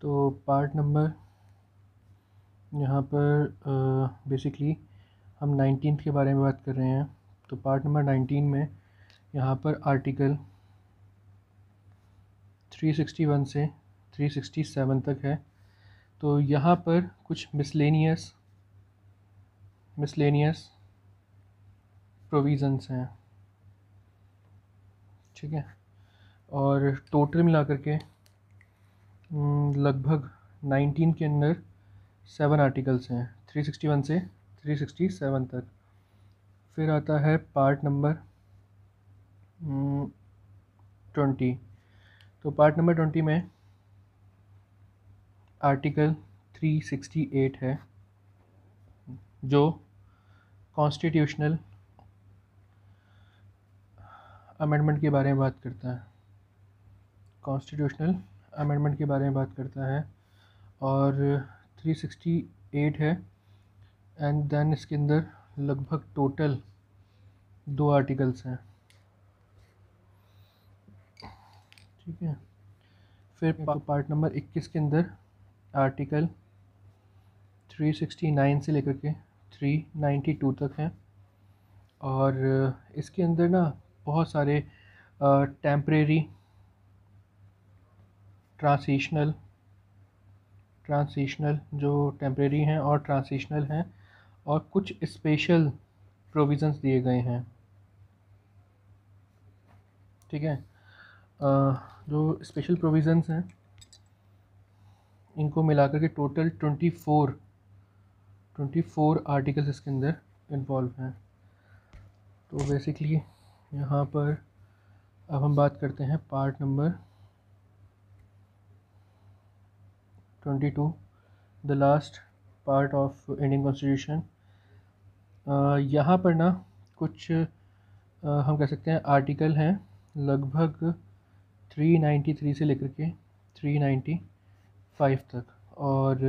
तो part number यहाँ पर बेसिकली हम नाइनटीन के बारे में बात कर रहे हैं तो पार्ट नंबर नाइनटीन में यहाँ पर आर्टिकल थ्री सिक्सटी वन से थ्री सिक्सटी सेवन तक है तो यहाँ पर कुछ मिसलेनियस मिसलेनियस प्रोविज़न्स हैं ठीक है और टोटल मिला करके हम्म, लगभग नाइनटीन के अंदर सेवन आर्टिकल्स हैं थ्री सिक्सटी वन से थ्री सिक्सटी सेवन तक फिर आता है पार्ट नंबर हम्म, ट्वेंटी तो पार्ट नंबर ट्वेंटी में आर्टिकल थ्री सिक्सटी एट है जो कॉन्स्टिट्यूशनल अमेंडमेंट के बारे में बात करता है कॉन्स्टिट्यूशनल अमेंडमेंट के बारे में बात करता है और थ्री सिक्सटी एट है एंड देन इसके अंदर लगभग टोटल दो आर्टिकल्स हैं ठीक है फिर तो पार्ट नंबर इक्कीस के अंदर आर्टिकल थ्री सिक्सटी नाइन से लेकर के थ्री नाइन्टी टू तक हैं और इसके अंदर ना बहुत सारे टेम्प्रेरी ट्रांसीशनल ट्रांसीशनल जो टेम्प्रेरी हैं और ट्रांसीशनल हैं और कुछ स्पेशल प्रोविज़न्स दिए गए हैं ठीक है जो स्पेशल प्रोविज़न्स हैं इनको मिलाकर के total twenty four twenty four articles इसके अंदर इन्वॉल्व हैं तो बेसिकली यहाँ पर अब हम बात करते हैं part number twenty two the last part of Indian constitution यहाँ पर ना कुछ uh, हम कह सकते हैं आर्टिकल हैं लगभग थ्री नाइन्टी थ्री से लेकर के फाइव तक और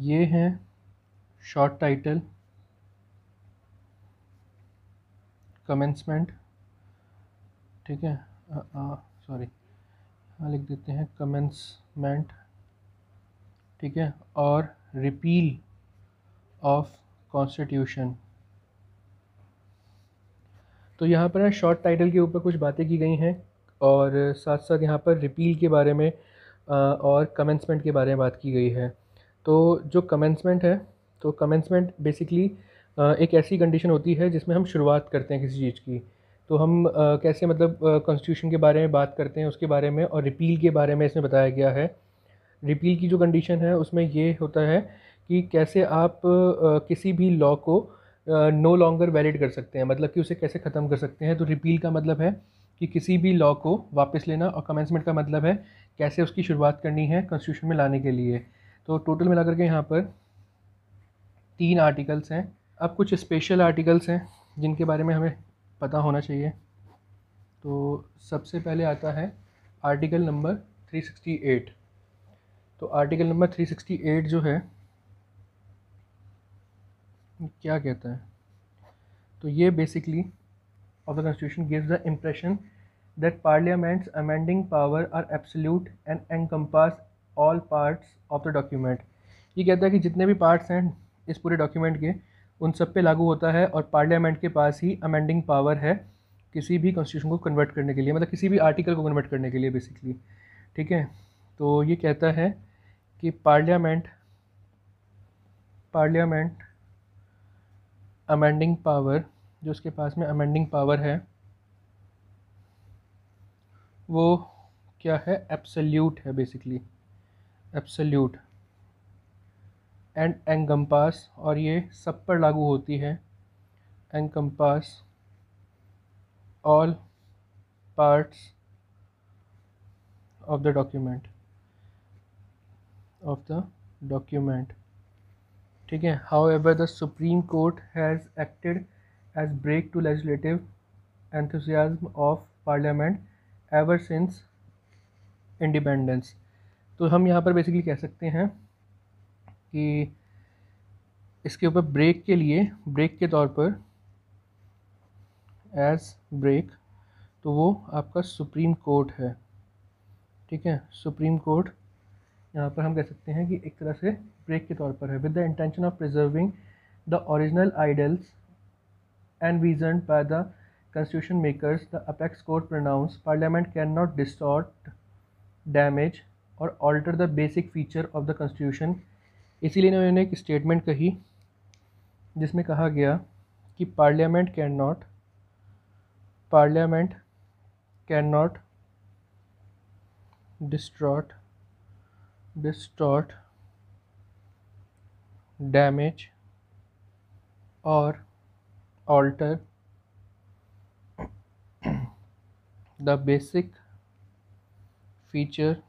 ये हैं शॉर्ट टाइटल कमेंसमेंट ठीक है सॉरी uh, uh, हाँ लिख देते हैं कमेंसमेंट ठीक है और रिपील ऑफ कॉन्स्टिट्यूशन तो यहाँ पर शॉर्ट टाइटल के ऊपर कुछ बातें की गई हैं और साथ साथ यहाँ पर रिपील के बारे में और कमेंसमेंट के बारे में बात की गई है तो जो कमेंसमेंट है तो कमेंसमेंट बेसिकली एक ऐसी कंडीशन होती है जिसमें हम शुरुआत करते हैं किसी चीज़ की तो हम कैसे मतलब कॉन्स्टिट्यूशन के बारे में बात करते हैं उसके बारे में और रिपील के बारे में इसमें बताया गया है रिपील की जो कंडीशन है उसमें ये होता है कि कैसे आप किसी भी लॉ को नो लॉन्गर वैलिड कर सकते हैं मतलब कि उसे कैसे ख़त्म कर सकते हैं तो रिपील का मतलब है कि किसी भी लॉ को वापस लेना और कमेंसमेंट का मतलब है कैसे उसकी शुरुआत करनी है कॉन्स्टिट्यूशन में लाने के लिए तो टोटल मिला करके यहाँ पर तीन आर्टिकल्स हैं अब कुछ स्पेशल आर्टिकल्स हैं जिनके बारे में हमें पता होना चाहिए तो सबसे पहले आता है article number three sixty eight तो आर्टिकल नंबर 368 जो है क्या कहता है तो ये basically of the constitution gives the impression that parliament's amending power are absolute and encompass all parts of the document ये कहता है कि जितने भी पार्ट्स हैं इस पूरे डॉक्यूमेंट के उन सब पे लागू होता है और पार्लियामेंट के पास ही अमेंडिंग पावर है किसी भी कॉन्स्टिट्यूशन को कन्वर्ट करने के लिए मतलब किसी भी आर्टिकल को कन्वर्ट करने के लिए बेसिकली ठीक है तो ये कहता है कि पार्लियामेंट पार्लियामेंट अमेंडिंग पावर जो उसके पास में अमेंडिंग पावर है वो क्या है एब्सल्यूट है बेसिकली एब्सल्यूट एंड एंगम्पास और ये सब पर लागू होती है encompass all parts of the document of the document ठीक है however the supreme court has acted as brake to legislative enthusiasm of parliament ever since independence तो हम यहाँ पर बेसिकली कह सकते हैं कि इसके ऊपर ब्रेक के लिए ब्रेक के तौर पर एज ब्रेक तो वो आपका सुप्रीम कोर्ट है ठीक है सुप्रीम कोर्ट यहाँ पर हम कह सकते हैं कि एक तरह से ब्रेक के तौर पर है with the intention of preserving the original ideals and vision by the constitution makers the apex court pronounce parliament can not distort damage or alter the basic feature of the constitution इसीलिए उन्होंने एक statement कही जिसमें कहा गया कि parliament can not parliament can not distort distort damage or alter the basic feature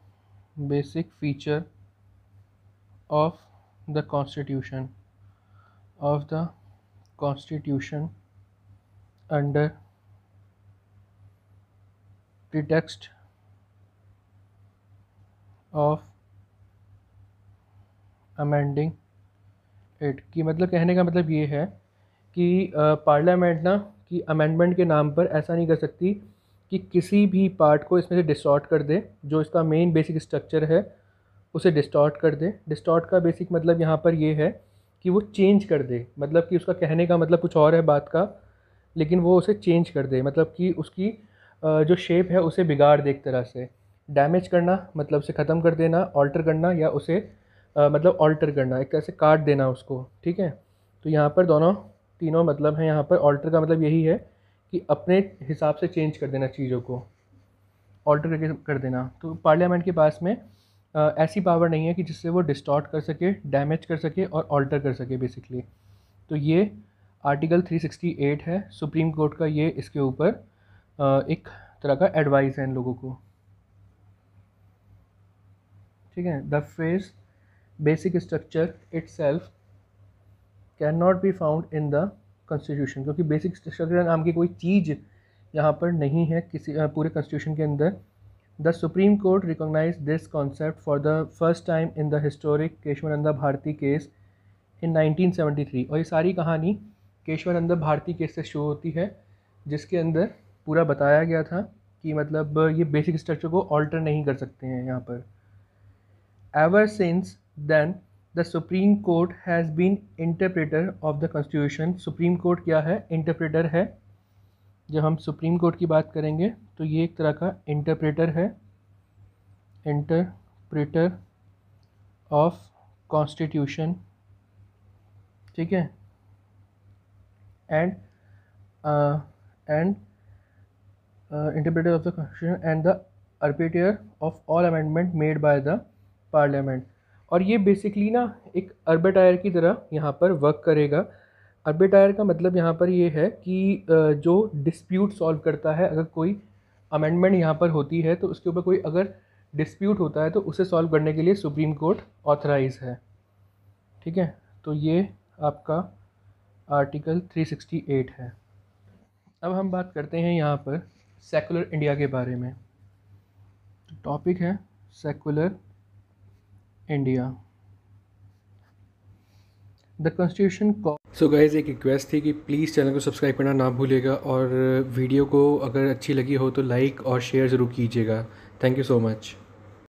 basic feature of the constitution of the constitution under pretext of amending it कि मतलब कहने का मतलब ये है कि पार्लियामेंट ना कि अमेंडमेंट के नाम पर ऐसा नहीं कर सकती कि किसी भी पार्ट को इसमें से डिस्टॉर्ट कर दे जो इसका मेन बेसिक स्ट्रक्चर है उसे डिस्टॉर्ट कर दे डिस्टॉर्ट का बेसिक मतलब यहाँ पर ये है कि वो चेंज कर दे मतलब कि उसका कहने का मतलब कुछ और है बात का लेकिन वो उसे चेंज कर दे मतलब कि उसकी जो शेप है उसे बिगाड़ दे एक तरह से डैमेज करना मतलब उसे ख़त्म कर देना ऑल्टर करना या उसे आ, मतलब ऑल्टर करना एक तरह से काट देना उसको ठीक है तो यहाँ पर दोनों तीनों मतलब हैं यहाँ पर ऑल्टर का मतलब यही है कि अपने हिसाब से चेंज कर देना चीज़ों को ऑल्टर करके कर देना तो पार्लियामेंट के पास में आ, ऐसी पावर नहीं है कि जिससे वो डिस्टॉर्ट कर सके डैमेज कर सके और ऑल्टर कर सके बेसिकली तो ये आर्टिकल 368 है सुप्रीम कोर्ट का ये इसके ऊपर एक तरह का एडवाइस है इन लोगों को ठीक है the phrase basic structure itself can not be found in the constitution क्योंकि बेसिक स्ट्रक्चर नाम की कोई चीज़ यहाँ पर नहीं है किसी पूरे कॉन्स्टिट्यूशन के अंदर the supreme court recognise this concept for the first time in the historic Kesavananda Bharati case in 1973 और ये सारी कहानी केशवानंदा भारती केस से शुरू होती है जिसके अंदर पूरा बताया गया था कि मतलब ये बेसिक स्ट्रक्चर को ऑल्टर नहीं कर सकते हैं यहाँ पर ever since then the supreme court has been interpreter of the constitution supreme court क्या है इंटरप्रेटर है जब हम सुप्रीम कोर्ट की बात करेंगे तो ये एक तरह का इंटरप्रेटर है इंटरप्रेटर ऑफ कॉन्स्टिट्यूशन ठीक है and and interpreter of the constitution and the arbitrator of all amendment made by the parliament और ये बेसिकली ना एक अरबे टायर की तरह यहाँ पर वर्क करेगा अर्बे टायर का मतलब यहाँ पर ये है कि जो डिस्प्यूट सॉल्व करता है अगर कोई अमेंडमेंट यहाँ पर होती है तो उसके ऊपर कोई अगर डिस्प्यूट होता है तो उसे सॉल्व करने के लिए सुप्रीम कोर्ट ऑथराइज है ठीक है तो ये आपका आर्टिकल 368 है अब हम बात करते हैं यहाँ पर सेकुलर इंडिया के बारे में टॉपिक है secular India the constitution so guys एक रिक्वेस्ट थी कि प्लीज़ चैनल को सब्सक्राइब करना ना भूलेगा और वीडियो को अगर अच्छी लगी हो तो लाइक और शेयर ज़रूर कीजिएगा थैंक यू सो मच